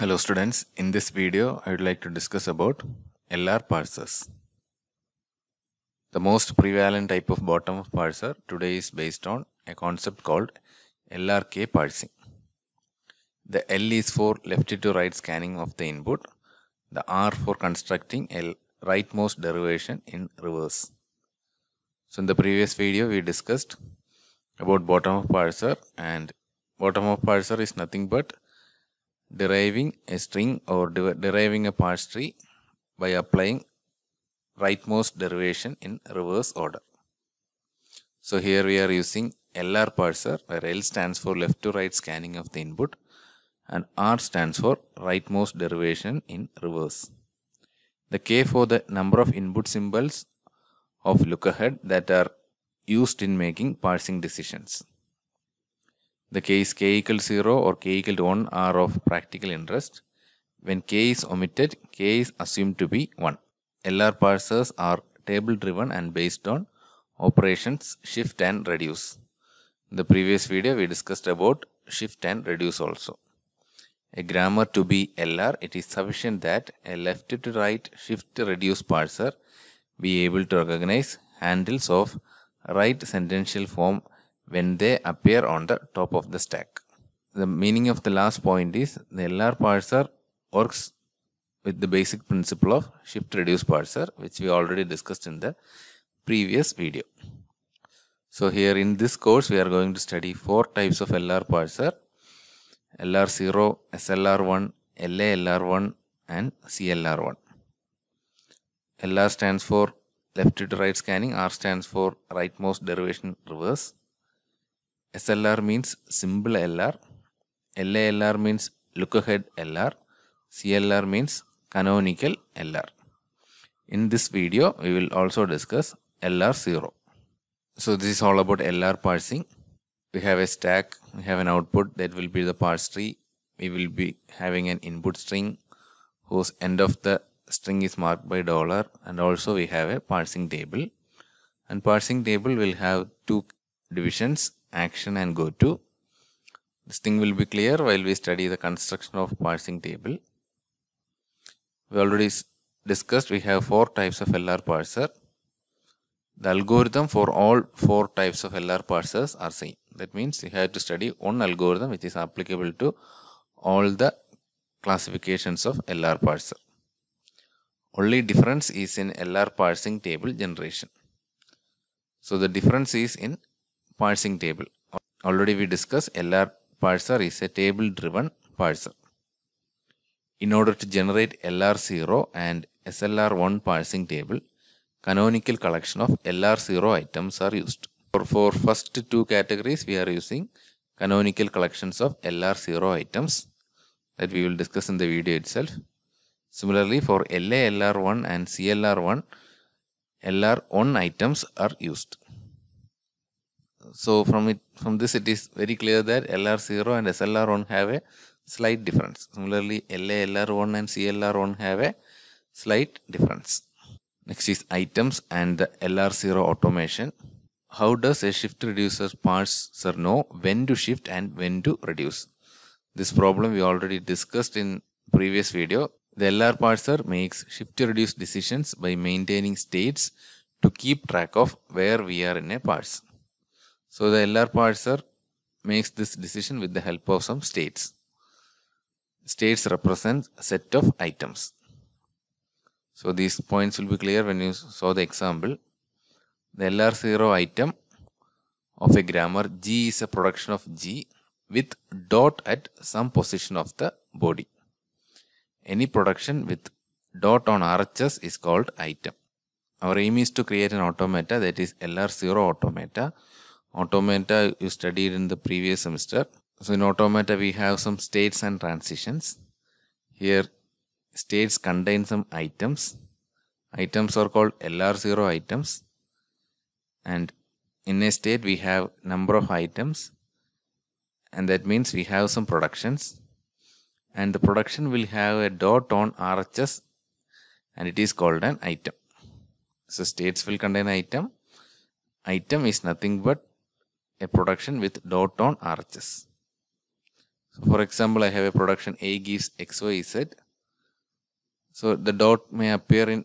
Hello students, in this video I would like to discuss about LR parsers. The most prevalent type of bottom of parser today is based on a concept called LRK parsing. The L is for left to right scanning of the input, the R for constructing a rightmost derivation in reverse. So in the previous video we discussed about bottom of parser and bottom of parser is nothing but deriving a string or de deriving a parse tree by applying rightmost derivation in reverse order. So here we are using LR parser where L stands for left to right scanning of the input and R stands for rightmost derivation in reverse. The K for the number of input symbols of look ahead that are used in making parsing decisions the case k equals 0 or k equal to 1 are of practical interest. When k is omitted, k is assumed to be 1. LR parsers are table driven and based on operations shift and reduce. In the previous video we discussed about shift and reduce also. A grammar to be LR, it is sufficient that a left to right shift reduce parser be able to recognize handles of right sentential form when they appear on the top of the stack. The meaning of the last point is the LR parser works with the basic principle of shift reduce parser which we already discussed in the previous video. So here in this course we are going to study four types of LR parser LR0, SLR1, LALR1 and CLR1. LR stands for left to right scanning, R stands for rightmost derivation reverse, SLR means simple LR, LALR means look ahead LR, CLR means canonical LR. In this video, we will also discuss LR0. So this is all about LR parsing. We have a stack, we have an output that will be the parse tree. We will be having an input string whose end of the string is marked by dollar and also we have a parsing table. And parsing table will have two divisions action and go to. This thing will be clear while we study the construction of parsing table. We already discussed we have four types of LR parser. The algorithm for all four types of LR parsers are same. That means you have to study one algorithm which is applicable to all the classifications of LR parser. Only difference is in LR parsing table generation. So the difference is in parsing table. Already we discussed LR parser is a table driven parser. In order to generate LR0 and SLR1 parsing table, canonical collection of LR0 items are used. For, for first two categories, we are using canonical collections of LR0 items that we will discuss in the video itself. Similarly, for lalr one and CLR1, LR1 items are used so from it from this it is very clear that LR0 and SLR1 have a slight difference. Similarly, LALR1 and CLR1 have a slight difference. Next is items and the LR0 automation. How does a shift reducer parser know when to shift and when to reduce? This problem we already discussed in previous video. The LR parser makes shift reduce decisions by maintaining states to keep track of where we are in a parse. So the LR parser makes this decision with the help of some states. States represent a set of items. So these points will be clear when you saw the example. The LR0 item of a grammar G is a production of G with dot at some position of the body. Any production with dot on RHS is called item. Our aim is to create an automata that is LR0 automata automata you studied in the previous semester. So in automata we have some states and transitions. Here states contain some items. Items are called LR0 items and in a state we have number of items and that means we have some productions and the production will have a dot on RHS and it is called an item. So states will contain item. Item is nothing but a production with dot on RHS. So for example, I have a production A gives XYZ. So the dot may appear in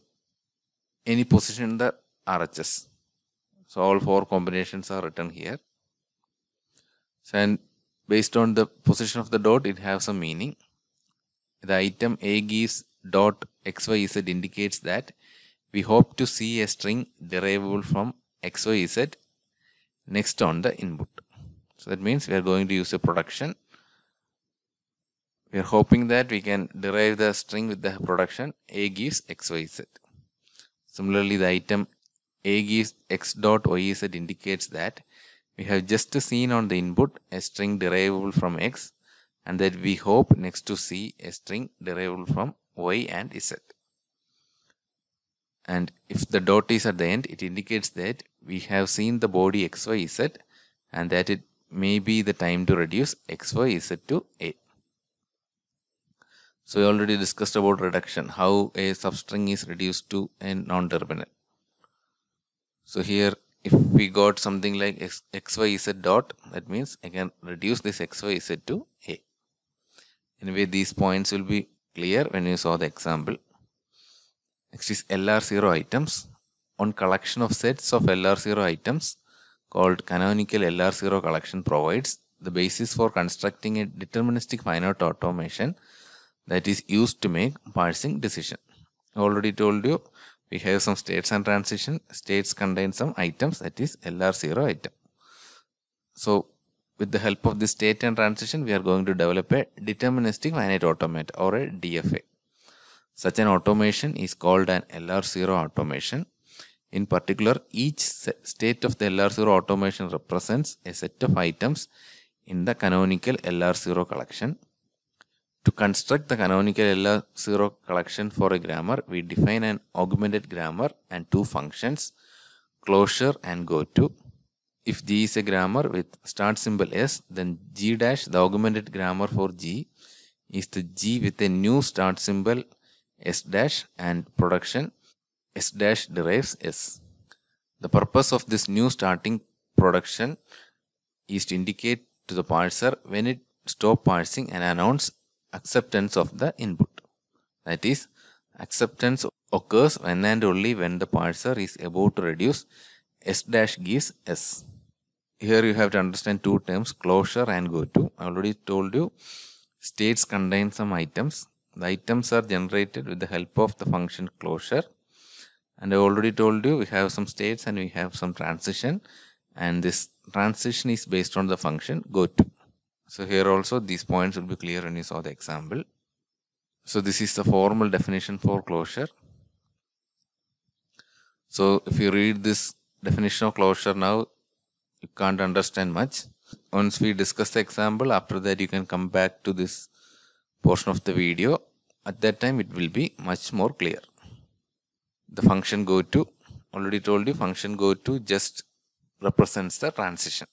any position in the RHS. So all four combinations are written here. So and based on the position of the dot, it has some meaning. The item A gives dot XYZ indicates that we hope to see a string derivable from XYZ next on the input. So that means we are going to use a production. We are hoping that we can derive the string with the production a gives xyz. Similarly, the item a gives x dot yz indicates that we have just seen on the input a string derivable from x and that we hope next to see a string derivable from y and z. And if the dot is at the end, it indicates that we have seen the body xyz and that it may be the time to reduce xyz to A. So we already discussed about reduction, how a substring is reduced to a non-terminal. So here if we got something like x, xyz dot, that means I can reduce this xyz to A. Anyway, these points will be clear when you saw the example. Next is LR0 items on collection of sets of LR0 items called canonical LR0 collection provides the basis for constructing a deterministic finite automation that is used to make parsing decision. Already told you we have some states and transition. States contain some items that is LR0 item. So with the help of this state and transition we are going to develop a deterministic finite automate or a DFA. Such an automation is called an LR0 automation in particular, each state of the LR0 automation represents a set of items in the canonical LR0 collection. To construct the canonical LR0 collection for a grammar, we define an augmented grammar and two functions, closure and goto. If G is a grammar with start symbol S, then G dash, the augmented grammar for G, is the G with a new start symbol S dash and production S dash derives S. The purpose of this new starting production is to indicate to the parser when it stop parsing and announce acceptance of the input. That is, acceptance occurs when and only when the parser is about to reduce S dash gives S. Here you have to understand two terms closure and go to. I already told you states contain some items. The items are generated with the help of the function closure and I already told you we have some states and we have some transition and this transition is based on the function go to. So here also these points will be clear when you saw the example. So this is the formal definition for closure. So if you read this definition of closure now, you can't understand much. Once we discuss the example, after that you can come back to this portion of the video. At that time it will be much more clear the function go to already told you function go to just represents the transition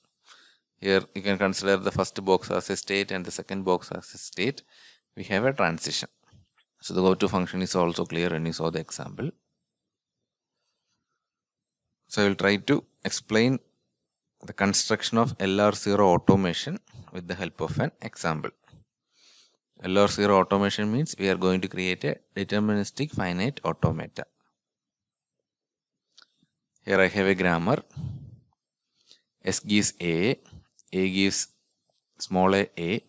here you can consider the first box as a state and the second box as a state we have a transition so the go to function is also clear and you saw the example so I will try to explain the construction of LR0 automation with the help of an example. LR0 automation means we are going to create a deterministic finite automata. Here I have a grammar. S gives A, A gives small a, A,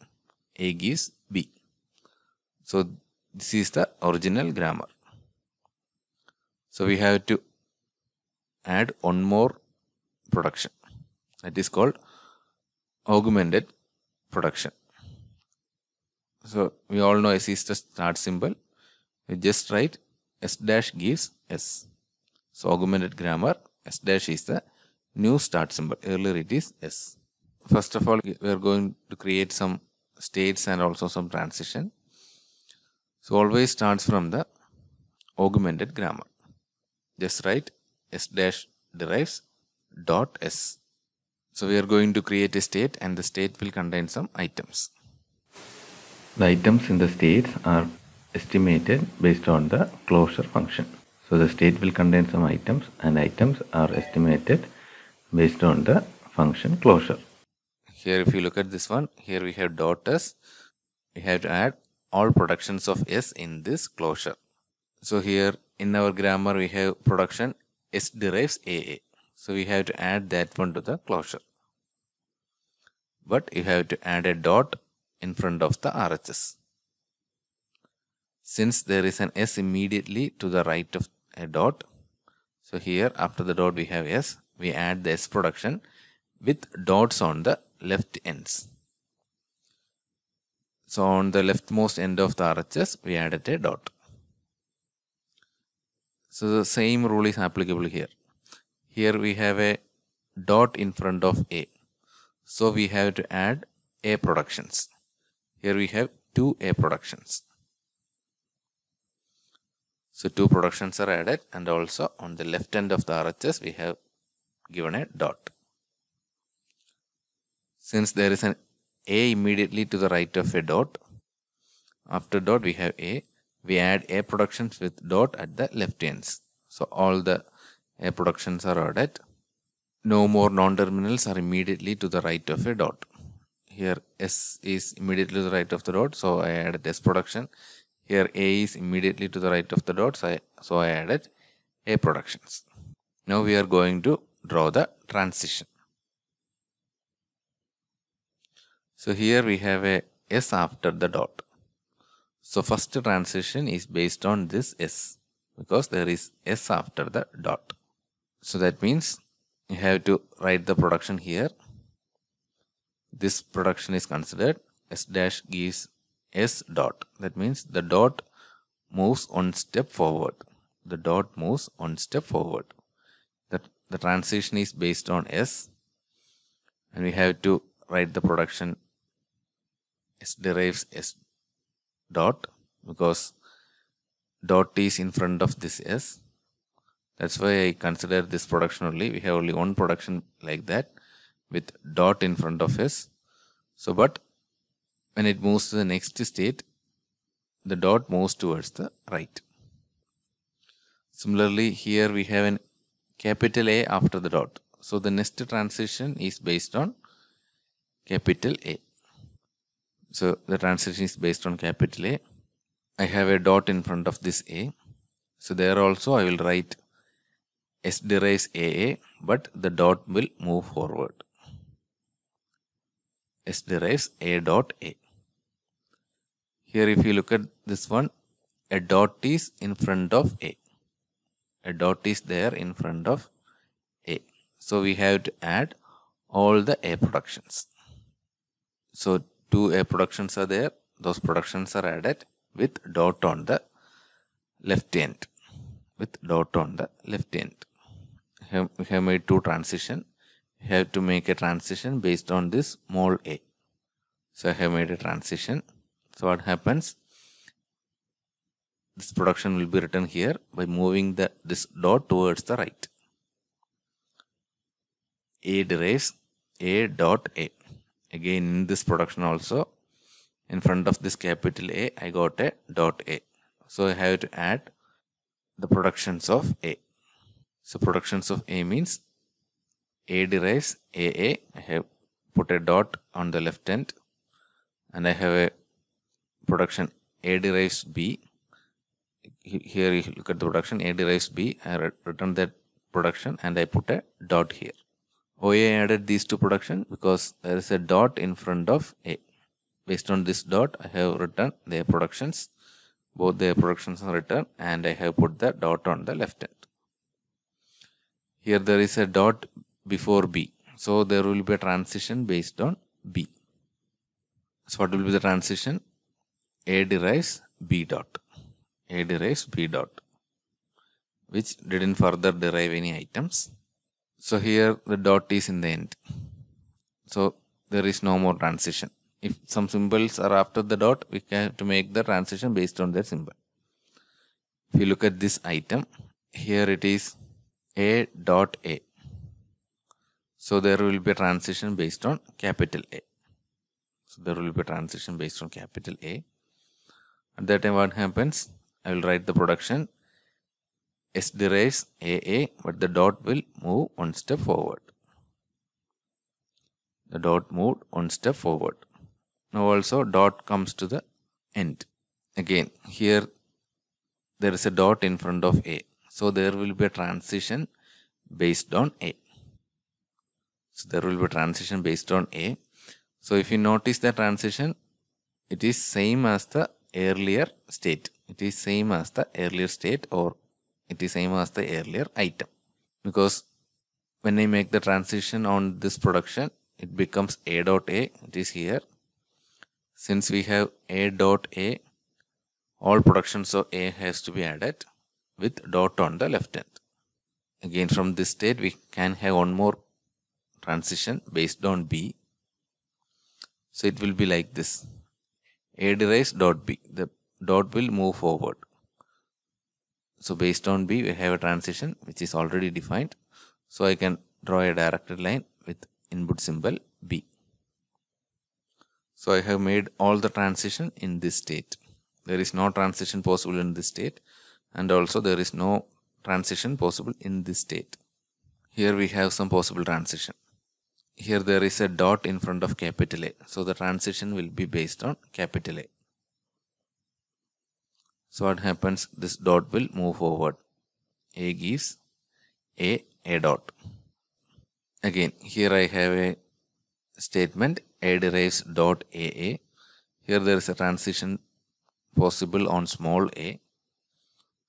A gives B. So this is the original grammar. So we have to add one more production. That is called augmented production. So we all know S is the start symbol. We just write S dash gives S. So augmented grammar S dash is the new start symbol. Earlier it is S. First of all, we are going to create some states and also some transition. So always starts from the augmented grammar. Just write S dash derives dot S. So we are going to create a state and the state will contain some items. The items in the states are estimated based on the closure function. So the state will contain some items and items are estimated based on the function closure. Here if you look at this one, here we have dot s. We have to add all productions of s in this closure. So here in our grammar we have production s derives aa. So we have to add that one to the closure. But you have to add a dot in front of the RHS. Since there is an s immediately to the right of a dot so here after the dot we have s we add the s production with dots on the left ends so on the leftmost end of the RHS we added a dot so the same rule is applicable here here we have a dot in front of a so we have to add a productions here we have two a productions so two productions are added and also on the left end of the RHS we have given a dot. Since there is an A immediately to the right of a dot, after dot we have A, we add A productions with dot at the left ends. So all the A productions are added. No more non-terminals are immediately to the right of a dot. Here S is immediately to the right of the dot, so I added S production here A is immediately to the right of the dot, so I, so I added A productions. Now we are going to draw the transition. So here we have a S after the dot. So first transition is based on this S because there is S after the dot. So that means you have to write the production here. This production is considered S dash gives S dot. That means the dot moves one step forward. The dot moves one step forward. The, the transition is based on S and we have to write the production S derives S dot because dot is in front of this S. That's why I consider this production only. We have only one production like that with dot in front of S. So, but when it moves to the next state, the dot moves towards the right. Similarly, here we have an capital A after the dot. So the next transition is based on capital A. So the transition is based on capital A. I have a dot in front of this A. So there also I will write S derives AA, but the dot will move forward. S derives A dot A. Here if you look at this one, a dot is in front of A. A dot is there in front of A. So we have to add all the A productions. So two A productions are there. Those productions are added with dot on the left end. With dot on the left end. We have made two transition. We have to make a transition based on this small a. So I have made a transition. So what happens? This production will be written here by moving the this dot towards the right. A derives A dot A. Again in this production also in front of this capital A I got a dot A. So I have to add the productions of A. So productions of A means A derives AA. I have put a dot on the left end and I have a production a derives b here you look at the production a derives b i return that production and i put a dot here oa added these two production because there is a dot in front of a based on this dot i have written their productions both their productions are written and i have put the dot on the left end here there is a dot before b so there will be a transition based on b so what will be the transition a derives B dot. A derives B dot which didn't further derive any items. So here the dot is in the end. So there is no more transition. If some symbols are after the dot, we have to make the transition based on that symbol. If you look at this item, here it is A dot A. So there will be a transition based on capital A. So there will be a transition based on capital A at that time what happens I will write the production S derives AA but the dot will move one step forward the dot moved one step forward now also dot comes to the end again here there is a dot in front of A so there will be a transition based on A so there will be transition based on A. So if you notice the transition, it is same as the earlier state. It is same as the earlier state or it is same as the earlier item. Because when I make the transition on this production, it becomes A dot A. It is here. Since we have A dot A, all productions of A has to be added with dot on the left hand. Again, from this state, we can have one more transition based on B. So it will be like this. A derives dot B. The dot will move forward. So based on B, we have a transition which is already defined. So I can draw a directed line with input symbol B. So I have made all the transition in this state. There is no transition possible in this state and also there is no transition possible in this state. Here we have some possible transition here there is a dot in front of capital A. So the transition will be based on capital A. So what happens? This dot will move forward. A gives A A dot. Again, here I have a statement A derives dot AA. Here there is a transition possible on small a.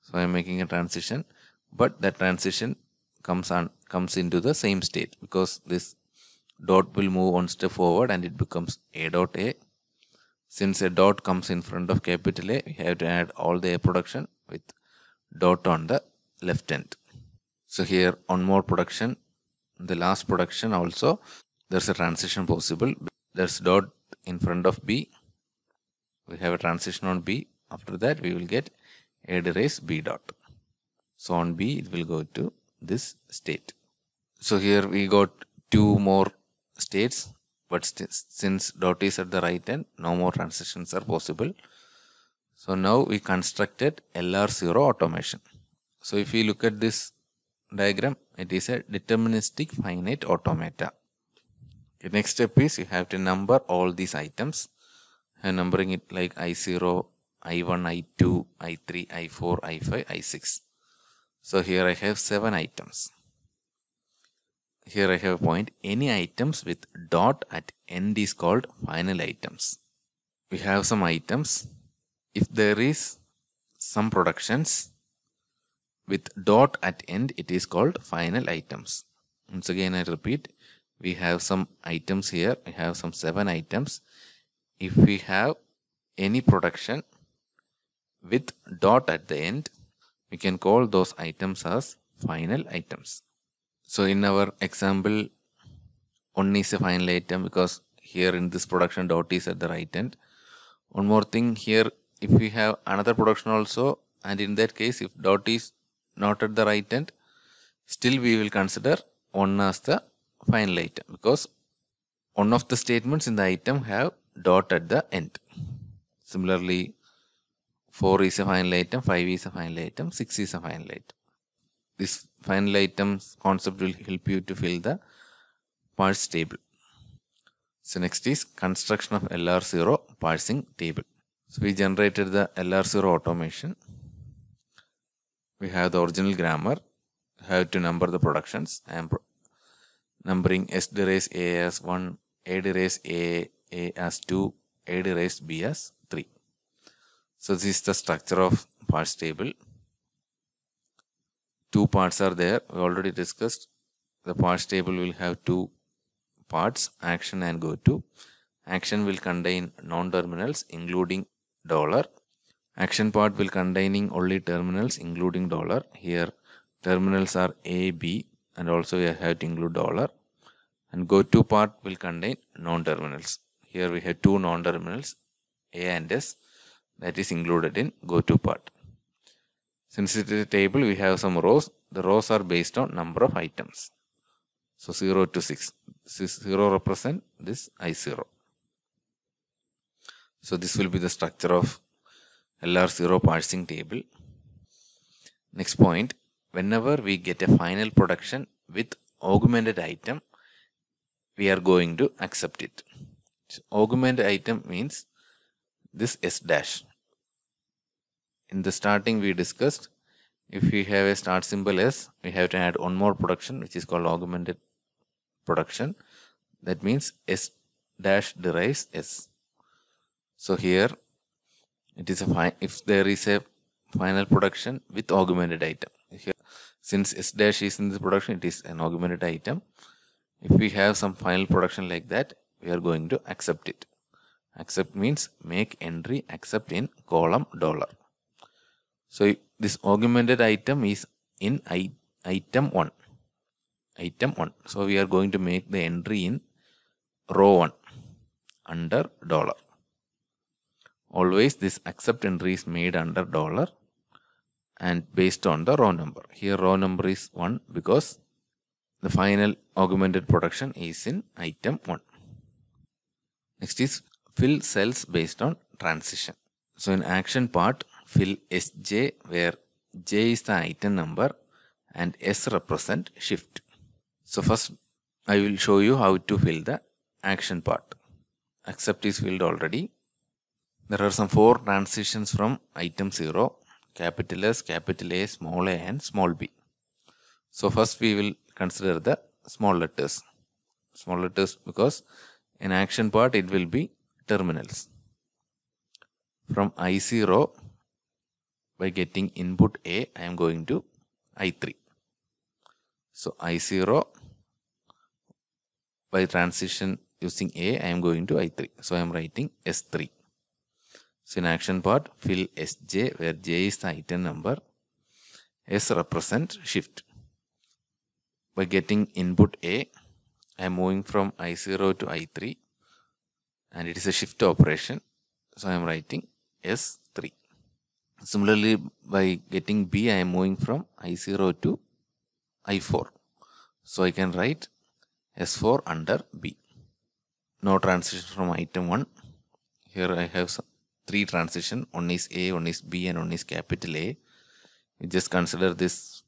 So I am making a transition, but that transition comes on comes into the same state because this dot will move one step forward and it becomes a dot a since a dot comes in front of capital a we have to add all the a production with dot on the left end so here one more production the last production also there's a transition possible there's dot in front of b we have a transition on b after that we will get a derives b dot so on b it will go to this state so here we got two more states but st since dot is at the right end no more transitions are possible so now we constructed lr0 automation so if we look at this diagram it is a deterministic finite automata the next step is you have to number all these items and numbering it like i0 i1 i2 i3 i4 i5 i6 so here i have seven items here I have a point. Any items with dot at end is called final items. We have some items. If there is some productions with dot at end, it is called final items. Once again, I repeat, we have some items here. We have some seven items. If we have any production with dot at the end, we can call those items as final items. So in our example, 1 is a final item because here in this production dot is at the right end. One more thing here, if we have another production also and in that case if dot is not at the right end, still we will consider 1 as the final item because one of the statements in the item have dot at the end. Similarly, 4 is a final item, 5 is a final item, 6 is a final item. This final items concept will help you to fill the parse table. So next is construction of LR0 parsing table. So we generated the LR0 automation. We have the original grammar, Have to number the productions. I am numbering S derives A as 1, A derives A, A as 2, A derives B as 3. So this is the structure of parse table two parts are there we already discussed the parts table will have two parts action and go to action will contain non-terminals including dollar action part will containing only terminals including dollar here terminals are a b and also we have to include dollar and go to part will contain non-terminals here we have two non-terminals a and s that is included in go to part since it is a table, we have some rows. The rows are based on number of items. So 0 to 6. 0 represent this I0. So this will be the structure of LR0 parsing table. Next point, whenever we get a final production with augmented item, we are going to accept it. So augmented item means this S dash in the starting we discussed if we have a start symbol S, we have to add one more production which is called augmented production. That means S dash derives S. So here it is a fine if there is a final production with augmented item. Here, since S dash is in the production, it is an augmented item. If we have some final production like that, we are going to accept it. Accept means make entry accept in column dollar. So this augmented item is in item 1. Item 1. So we are going to make the entry in row 1 under dollar. Always this accept entry is made under dollar and based on the row number. Here row number is 1 because the final augmented production is in item 1. Next is fill cells based on transition. So in action part fill SJ where J is the item number and S represent shift. So first I will show you how to fill the action part. Accept is filled already. There are some four transitions from item 0 capital S, capital A, small a and small b. So first we will consider the small letters. Small letters because in action part it will be terminals. From I0 by getting input A, I am going to I3. So I0 by transition using A, I am going to I3. So I am writing S3. So in action part, fill Sj where J is the item number. S represent shift. By getting input A, I am moving from I0 to I3 and it is a shift operation. So I am writing S3. Similarly, by getting B, I am moving from I0 to I4. So I can write S4 under B. No transition from item 1. Here I have three transition. One is A, one is B and one is capital A. You just consider this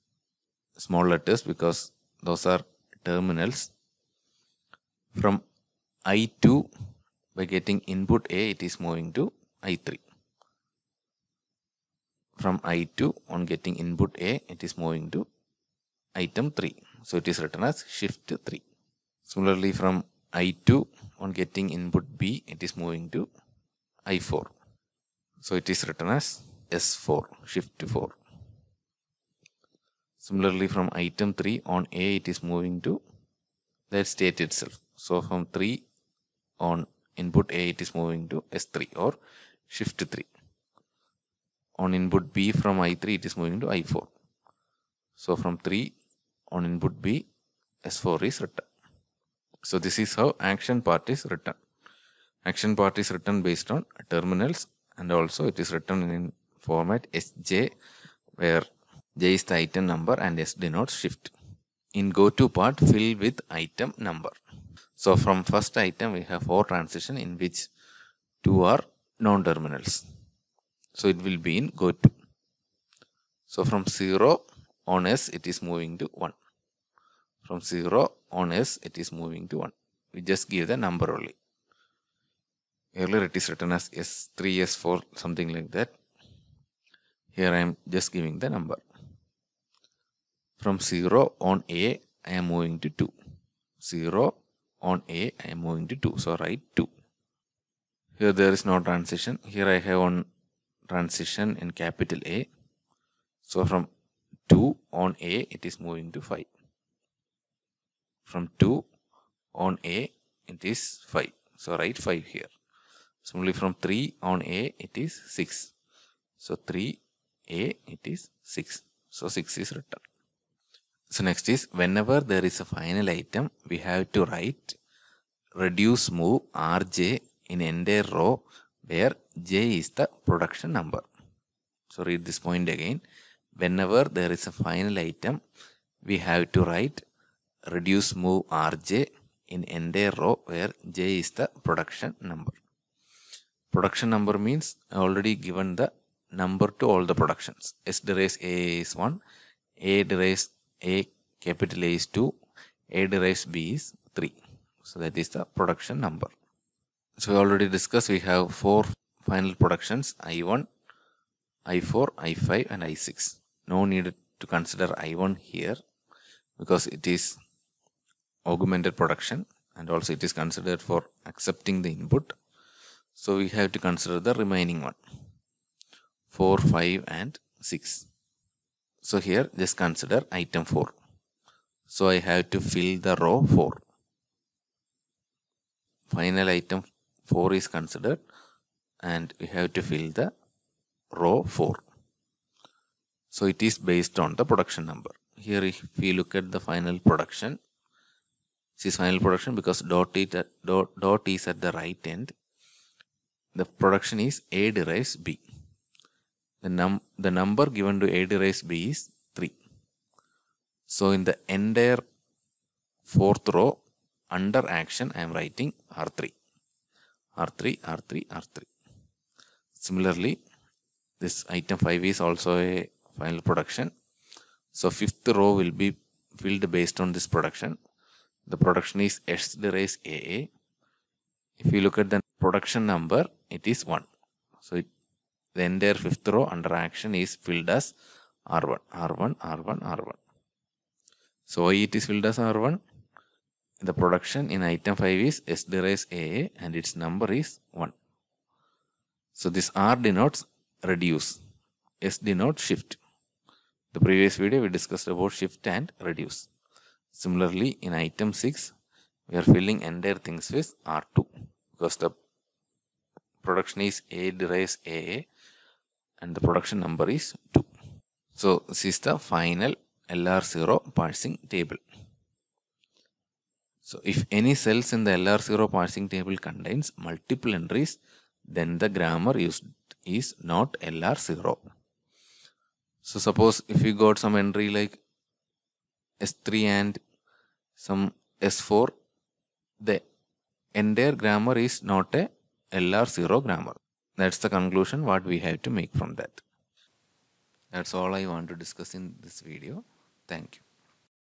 small letters because those are terminals. From I2 by getting input A, it is moving to I3 from I2 on getting input A, it is moving to item 3. So it is written as shift 3. Similarly, from I2 on getting input B, it is moving to I4. So it is written as S4, shift 4. Similarly, from item 3 on A, it is moving to that state itself. So from 3 on input A, it is moving to S3 or shift 3 on input B from I3 it is moving to I4. So from 3 on input B S4 is written. So this is how action part is written. Action part is written based on terminals and also it is written in format SJ where J is the item number and S denotes shift. In go to part fill with item number. So from first item we have four transition in which two are non-terminals. So it will be in go to. So from 0 on S it is moving to 1. From 0 on S it is moving to 1. We just give the number only. Earlier it is written as S3, S4 something like that. Here I am just giving the number. From 0 on A I am moving to 2. 0 on A I am moving to 2. So write 2. Here there is no transition. Here I have on transition in capital A. So from 2 on A, it is moving to 5. From 2 on A, it is 5. So write 5 here. Similarly, from 3 on A, it is 6. So 3 A, it is 6. So 6 is written. So next is whenever there is a final item, we have to write reduce move RJ in entire row where J is the production number. So read this point again. Whenever there is a final item, we have to write reduce move RJ in entire row where J is the production number. Production number means already given the number to all the productions. S derives A is 1, A derives A capital A is 2, A derives B is 3. So that is the production number. So we already discussed we have four final productions I1, I4, I5 and I6. No need to consider I1 here because it is augmented production and also it is considered for accepting the input. So we have to consider the remaining one 4, 5 and 6. So here just consider item 4. So I have to fill the row 4. Final item 4 is considered and we have to fill the row 4. So it is based on the production number. Here if we look at the final production, this is final production because dot, it, dot, dot is at the right end. The production is A derives B. The, num the number given to A derives B is 3. So in the entire fourth row under action I am writing R3. R3, R3, R3 similarly this item 5 is also a final production so fifth row will be filled based on this production the production is s the raise aa if you look at the production number it is 1 so it, the entire fifth row under action is filled as r1 r1 r1 r1 so why it is filled as r1 the production in item 5 is s the raise aa and its number is 1 so this R denotes reduce, S denotes shift. The previous video we discussed about shift and reduce. Similarly, in item 6, we are filling entire things with R2 because the production is A derives AA and the production number is 2. So this is the final LR0 parsing table. So if any cells in the LR0 parsing table contains multiple entries, then the grammar used is not LR0. So suppose if we got some entry like S3 and some S4, the entire grammar is not a LR0 grammar. That's the conclusion what we have to make from that. That's all I want to discuss in this video. Thank you.